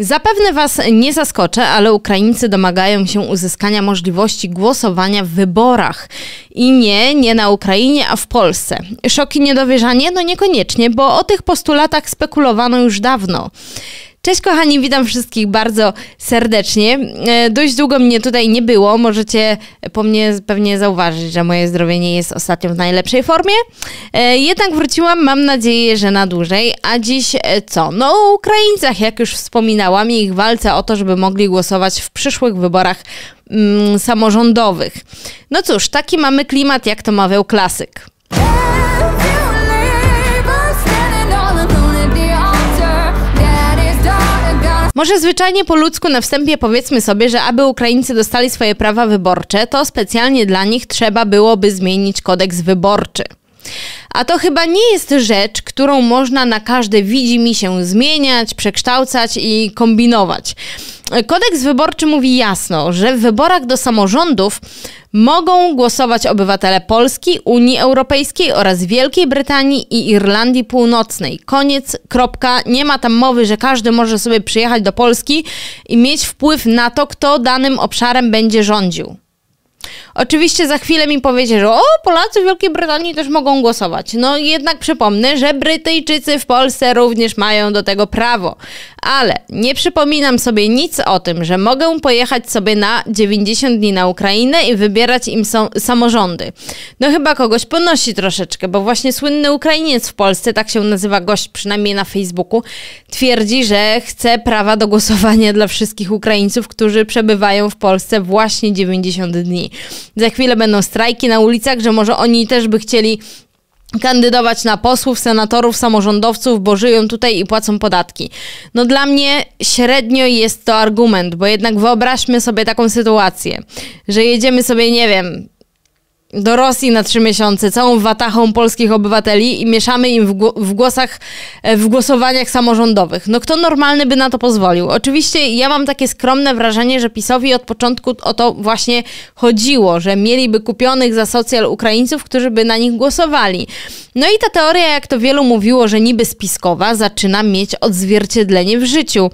Zapewne Was nie zaskoczę, ale Ukraińcy domagają się uzyskania możliwości głosowania w wyborach. I nie, nie na Ukrainie, a w Polsce. Szoki niedowierzanie? No niekoniecznie, bo o tych postulatach spekulowano już dawno. Cześć kochani, witam wszystkich bardzo serdecznie. E, dość długo mnie tutaj nie było. Możecie po mnie pewnie zauważyć, że moje zdrowie nie jest ostatnio w najlepszej formie. E, jednak wróciłam, mam nadzieję, że na dłużej. A dziś e, co? No o Ukraińcach, jak już wspominałam, i ich walce o to, żeby mogli głosować w przyszłych wyborach mm, samorządowych. No cóż, taki mamy klimat, jak to mawiał klasyk. Może zwyczajnie po ludzku na wstępie powiedzmy sobie, że aby Ukraińcy dostali swoje prawa wyborcze, to specjalnie dla nich trzeba byłoby zmienić kodeks wyborczy. A to chyba nie jest rzecz, którą można na każde widzi mi się zmieniać, przekształcać i kombinować. Kodeks wyborczy mówi jasno, że w wyborach do samorządów mogą głosować obywatele Polski, Unii Europejskiej oraz Wielkiej Brytanii i Irlandii Północnej. Koniec, kropka. Nie ma tam mowy, że każdy może sobie przyjechać do Polski i mieć wpływ na to, kto danym obszarem będzie rządził. Oczywiście za chwilę mi powiecie, że o, Polacy w Wielkiej Brytanii też mogą głosować. No jednak przypomnę, że Brytyjczycy w Polsce również mają do tego prawo. Ale nie przypominam sobie nic o tym, że mogę pojechać sobie na 90 dni na Ukrainę i wybierać im so samorządy. No chyba kogoś ponosi troszeczkę, bo właśnie słynny Ukrainiec w Polsce, tak się nazywa gość przynajmniej na Facebooku, twierdzi, że chce prawa do głosowania dla wszystkich Ukraińców, którzy przebywają w Polsce właśnie 90 dni. Za chwilę będą strajki na ulicach, że może oni też by chcieli kandydować na posłów, senatorów, samorządowców, bo żyją tutaj i płacą podatki. No dla mnie średnio jest to argument, bo jednak wyobraźmy sobie taką sytuację, że jedziemy sobie, nie wiem, do Rosji na trzy miesiące, całą watachą polskich obywateli i mieszamy im w, w, głosach, e, w głosowaniach samorządowych. No kto normalny by na to pozwolił? Oczywiście ja mam takie skromne wrażenie, że PiSowi od początku o to właśnie chodziło, że mieliby kupionych za socjal Ukraińców, którzy by na nich głosowali. No i ta teoria, jak to wielu mówiło, że niby spiskowa, zaczyna mieć odzwierciedlenie w życiu.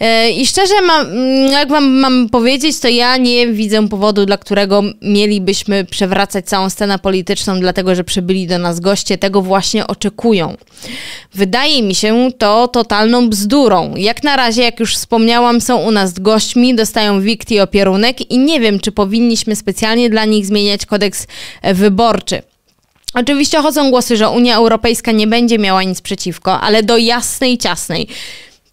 E, I szczerze, mm, jak wam mam powiedzieć, to ja nie widzę powodu, dla którego mielibyśmy przewracać całą scenę polityczną, dlatego że przybyli do nas goście, tego właśnie oczekują. Wydaje mi się to totalną bzdurą. Jak na razie, jak już wspomniałam, są u nas gośćmi, dostają wikt i opierunek i nie wiem, czy powinniśmy specjalnie dla nich zmieniać kodeks e, wyborczy. Oczywiście chodzą głosy, że Unia Europejska nie będzie miała nic przeciwko, ale do jasnej, ciasnej.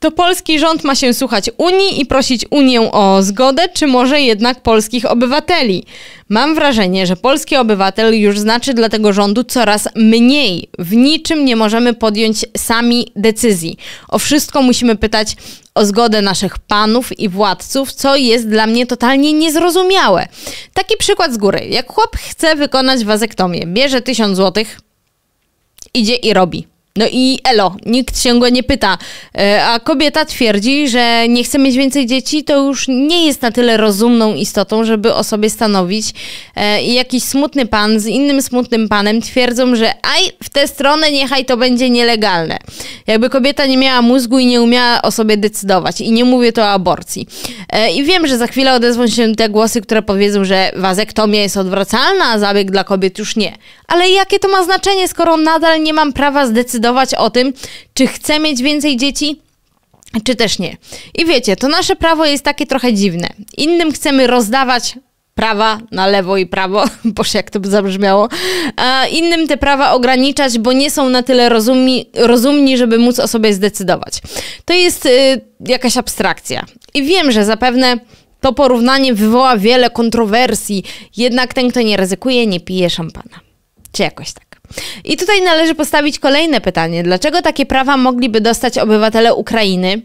To polski rząd ma się słuchać Unii i prosić Unię o zgodę, czy może jednak polskich obywateli? Mam wrażenie, że polski obywatel już znaczy dla tego rządu coraz mniej. W niczym nie możemy podjąć sami decyzji. O wszystko musimy pytać o zgodę naszych panów i władców, co jest dla mnie totalnie niezrozumiałe. Taki przykład z góry. Jak chłop chce wykonać wazektomię, bierze 1000 zł, idzie i robi. No i elo, nikt się go nie pyta. E, a kobieta twierdzi, że nie chce mieć więcej dzieci, to już nie jest na tyle rozumną istotą, żeby o sobie stanowić. E, I jakiś smutny pan z innym smutnym panem twierdzą, że aj, w tę stronę niechaj to będzie nielegalne. Jakby kobieta nie miała mózgu i nie umiała o sobie decydować. I nie mówię tu o aborcji. E, I wiem, że za chwilę odezwą się te głosy, które powiedzą, że wazektomia jest odwracalna, a zabieg dla kobiet już nie. Ale jakie to ma znaczenie, skoro nadal nie mam prawa zdecydować o tym, czy chcę mieć więcej dzieci, czy też nie. I wiecie, to nasze prawo jest takie trochę dziwne. Innym chcemy rozdawać prawa na lewo i prawo, boże jak to by zabrzmiało, a innym te prawa ograniczać, bo nie są na tyle rozumni, rozumni żeby móc o sobie zdecydować. To jest y, jakaś abstrakcja. I wiem, że zapewne to porównanie wywoła wiele kontrowersji, jednak ten, kto nie ryzykuje, nie pije szampana. Czy jakoś tak. I tutaj należy postawić kolejne pytanie: dlaczego takie prawa mogliby dostać obywatele Ukrainy,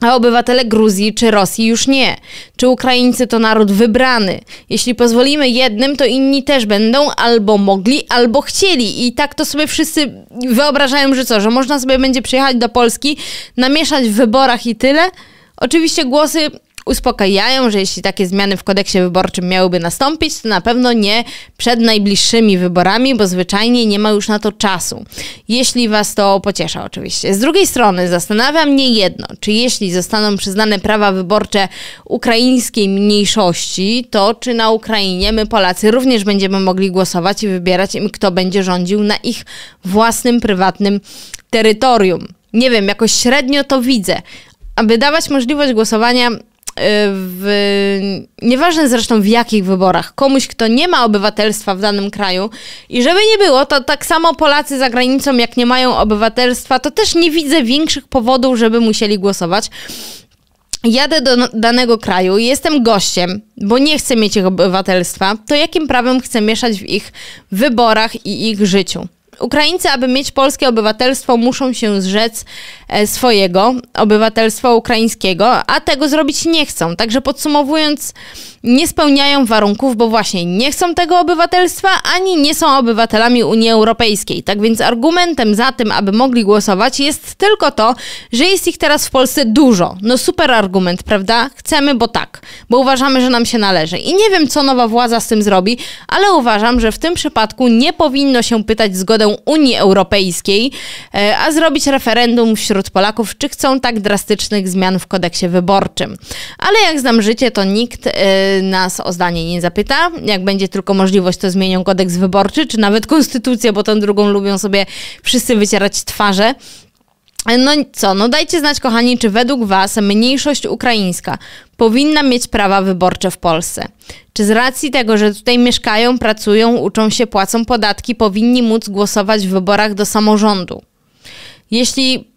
a obywatele Gruzji czy Rosji już nie. Czy Ukraińcy to naród wybrany? Jeśli pozwolimy jednym, to inni też będą albo mogli, albo chcieli. I tak to sobie wszyscy wyobrażają, że co, że można sobie będzie przyjechać do Polski, namieszać w wyborach i tyle. Oczywiście głosy uspokajają, że jeśli takie zmiany w kodeksie wyborczym miałyby nastąpić, to na pewno nie przed najbliższymi wyborami, bo zwyczajnie nie ma już na to czasu. Jeśli was to pociesza, oczywiście. Z drugiej strony zastanawia mnie jedno, czy jeśli zostaną przyznane prawa wyborcze ukraińskiej mniejszości, to czy na Ukrainie my Polacy również będziemy mogli głosować i wybierać im, kto będzie rządził na ich własnym, prywatnym terytorium. Nie wiem, jakoś średnio to widzę. Aby dawać możliwość głosowania w, nieważne zresztą w jakich wyborach, komuś, kto nie ma obywatelstwa w danym kraju i żeby nie było, to tak samo Polacy za granicą, jak nie mają obywatelstwa, to też nie widzę większych powodów, żeby musieli głosować jadę do danego kraju i jestem gościem, bo nie chcę mieć ich obywatelstwa, to jakim prawem chcę mieszać w ich wyborach i ich życiu? Ukraińcy, aby mieć polskie obywatelstwo, muszą się zrzec e, swojego obywatelstwa ukraińskiego, a tego zrobić nie chcą. Także podsumowując, nie spełniają warunków, bo właśnie nie chcą tego obywatelstwa, ani nie są obywatelami Unii Europejskiej. Tak więc argumentem za tym, aby mogli głosować, jest tylko to, że jest ich teraz w Polsce dużo. No super argument, prawda? Chcemy, bo tak, bo uważamy, że nam się należy. I nie wiem, co nowa władza z tym zrobi, ale uważam, że w tym przypadku nie powinno się pytać zgodę Unii Europejskiej, e, a zrobić referendum wśród Polaków, czy chcą tak drastycznych zmian w kodeksie wyborczym. Ale jak znam życie, to nikt. Yy, nas o zdanie nie zapyta. Jak będzie tylko możliwość, to zmienią kodeks wyborczy, czy nawet konstytucję, bo tą drugą lubią sobie wszyscy wycierać twarze. No co, no dajcie znać, kochani, czy według Was mniejszość ukraińska powinna mieć prawa wyborcze w Polsce? Czy z racji tego, że tutaj mieszkają, pracują, uczą się, płacą podatki, powinni móc głosować w wyborach do samorządu? Jeśli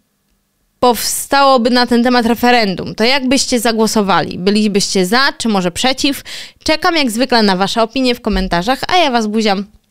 powstałoby na ten temat referendum, to jak byście zagłosowali? Bylibyście za, czy może przeciw? Czekam jak zwykle na Wasze opinie w komentarzach, a ja Was buziam.